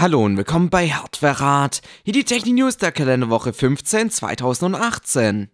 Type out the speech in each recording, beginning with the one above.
Hallo und willkommen bei Hardware-Rat. Hier die Technik-News der Kalenderwoche 15 2018.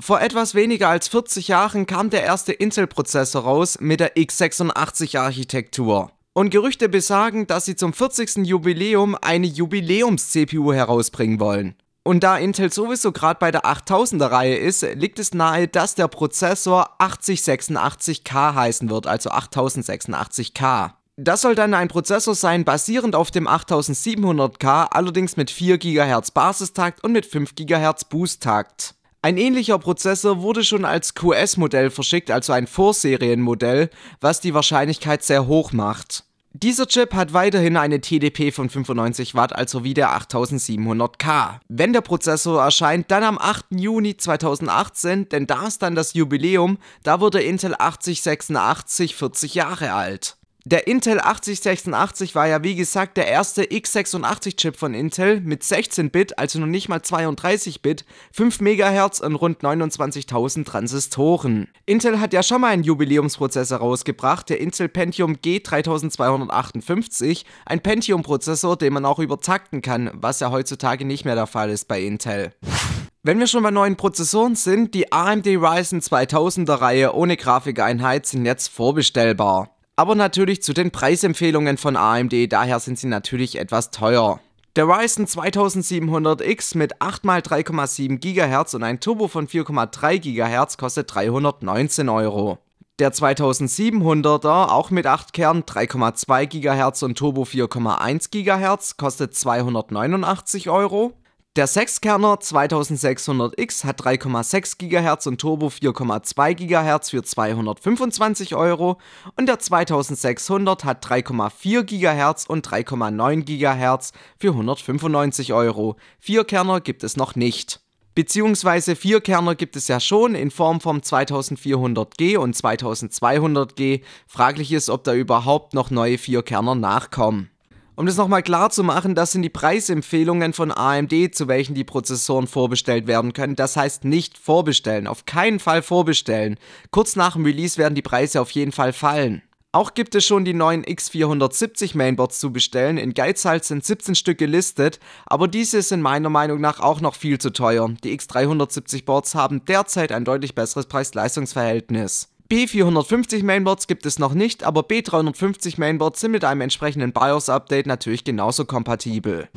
Vor etwas weniger als 40 Jahren kam der erste Intel-Prozessor raus mit der x86-Architektur. Und Gerüchte besagen, dass sie zum 40. Jubiläum eine Jubiläums-CPU herausbringen wollen. Und da Intel sowieso gerade bei der 8000er Reihe ist, liegt es nahe, dass der Prozessor 8086K heißen wird, also 8086K. Das soll dann ein Prozessor sein, basierend auf dem 8700K, allerdings mit 4 GHz Basistakt und mit 5 GHz Boosttakt. Ein ähnlicher Prozessor wurde schon als QS-Modell verschickt, also ein Vorserienmodell, was die Wahrscheinlichkeit sehr hoch macht. Dieser Chip hat weiterhin eine TDP von 95 Watt, also wie der 8700K. Wenn der Prozessor erscheint, dann am 8. Juni 2018, denn da ist dann das Jubiläum, da wurde Intel 8086 40 Jahre alt. Der Intel 8086 war ja wie gesagt der erste x86-Chip von Intel mit 16-Bit, also noch nicht mal 32-Bit, 5 MHz und rund 29.000 Transistoren. Intel hat ja schon mal einen Jubiläumsprozessor rausgebracht, der Intel Pentium G3258, ein Pentium-Prozessor, den man auch übertakten kann, was ja heutzutage nicht mehr der Fall ist bei Intel. Wenn wir schon bei neuen Prozessoren sind, die AMD Ryzen 2000er Reihe ohne Grafikeinheit sind jetzt vorbestellbar aber natürlich zu den Preisempfehlungen von AMD, daher sind sie natürlich etwas teuer. Der Ryzen 2700X mit 8x3,7 GHz und ein Turbo von 4,3 GHz kostet 319 Euro. Der 2700er, auch mit 8 Kern, 3,2 GHz und Turbo 4,1 GHz, kostet 289 Euro. Der 6-Kerner 2600X hat 3,6 GHz und Turbo 4,2 GHz für 225 Euro und der 2600 hat 3,4 GHz und 3,9 GHz für 195 Euro. Vier Kerner gibt es noch nicht. Beziehungsweise vier Kerner gibt es ja schon in Form vom 2400G und 2200G. Fraglich ist, ob da überhaupt noch neue vier Kerner nachkommen. Um das nochmal klar zu machen, das sind die Preisempfehlungen von AMD, zu welchen die Prozessoren vorbestellt werden können. Das heißt nicht vorbestellen, auf keinen Fall vorbestellen. Kurz nach dem Release werden die Preise auf jeden Fall fallen. Auch gibt es schon die neuen X470 Mainboards zu bestellen. In Geizhals sind 17 Stück gelistet, aber diese sind meiner Meinung nach auch noch viel zu teuer. Die X370 Boards haben derzeit ein deutlich besseres Preis-Leistungs-Verhältnis. B450 Mainboards gibt es noch nicht, aber B350 Mainboards sind mit einem entsprechenden BIOS-Update natürlich genauso kompatibel.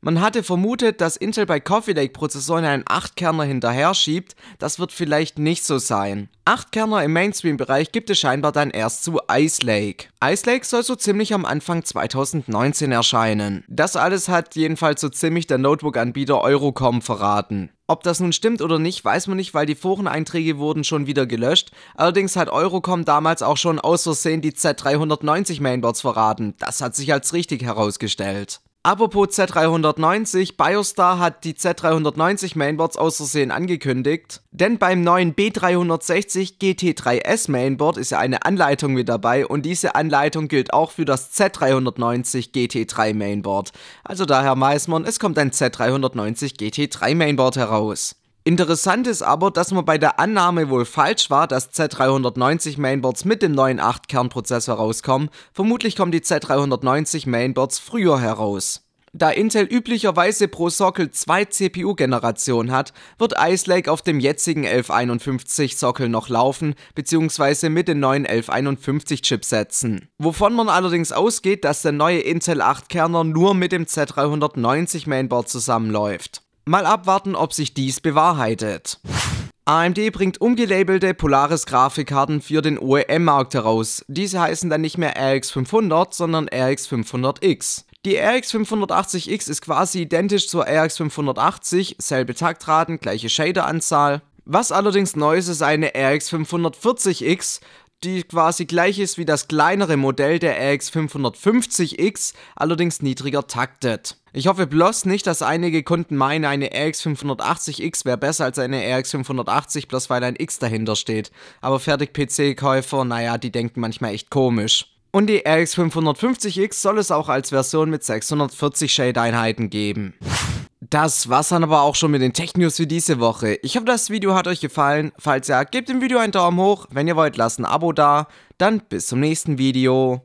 Man hatte vermutet, dass Intel bei Coffee Lake Prozessoren einen 8-Kerner hinterher schiebt, das wird vielleicht nicht so sein. 8-Kerner im Mainstream-Bereich gibt es scheinbar dann erst zu Ice Lake. Ice Lake soll so ziemlich am Anfang 2019 erscheinen. Das alles hat jedenfalls so ziemlich der Notebook-Anbieter Eurocom verraten. Ob das nun stimmt oder nicht, weiß man nicht, weil die Foreneinträge wurden schon wieder gelöscht. Allerdings hat Eurocom damals auch schon aus Versehen die Z390 Mainboards verraten. Das hat sich als richtig herausgestellt. Apropos Z390, Biostar hat die Z390 Mainboards aus Versehen angekündigt, denn beim neuen B360 GT3S Mainboard ist ja eine Anleitung mit dabei und diese Anleitung gilt auch für das Z390 GT3 Mainboard. Also daher weiß man, es kommt ein Z390 GT3 Mainboard heraus. Interessant ist aber, dass man bei der Annahme wohl falsch war, dass Z390 Mainboards mit dem neuen 8-Kern-Prozessor rauskommen. Vermutlich kommen die Z390 Mainboards früher heraus. Da Intel üblicherweise pro Sockel zwei CPU-Generationen hat, wird Ice Lake auf dem jetzigen 1151 Sockel noch laufen, bzw. mit den neuen 1151 Chips setzen. Wovon man allerdings ausgeht, dass der neue Intel 8-Kerner nur mit dem Z390 Mainboard zusammenläuft. Mal abwarten, ob sich dies bewahrheitet. AMD bringt umgelabelte Polaris-Grafikkarten für den OEM-Markt heraus. Diese heißen dann nicht mehr RX 500, sondern RX 500X. Die RX 580X ist quasi identisch zur RX 580, selbe Taktraten, gleiche Shaderanzahl. Was allerdings neu ist, ist eine RX 540X, die quasi gleich ist wie das kleinere Modell der RX550X, allerdings niedriger taktet. Ich hoffe bloß nicht, dass einige Kunden meinen, eine RX580X wäre besser als eine RX580, bloß weil ein X dahinter steht. Aber Fertig-PC-Käufer, naja, die denken manchmal echt komisch. Und die RX550X soll es auch als Version mit 640 Shade-Einheiten geben. Das war's dann aber auch schon mit den Tech-News für diese Woche. Ich hoffe, das Video hat euch gefallen. Falls ja, gebt dem Video einen Daumen hoch. Wenn ihr wollt, lasst ein Abo da. Dann bis zum nächsten Video.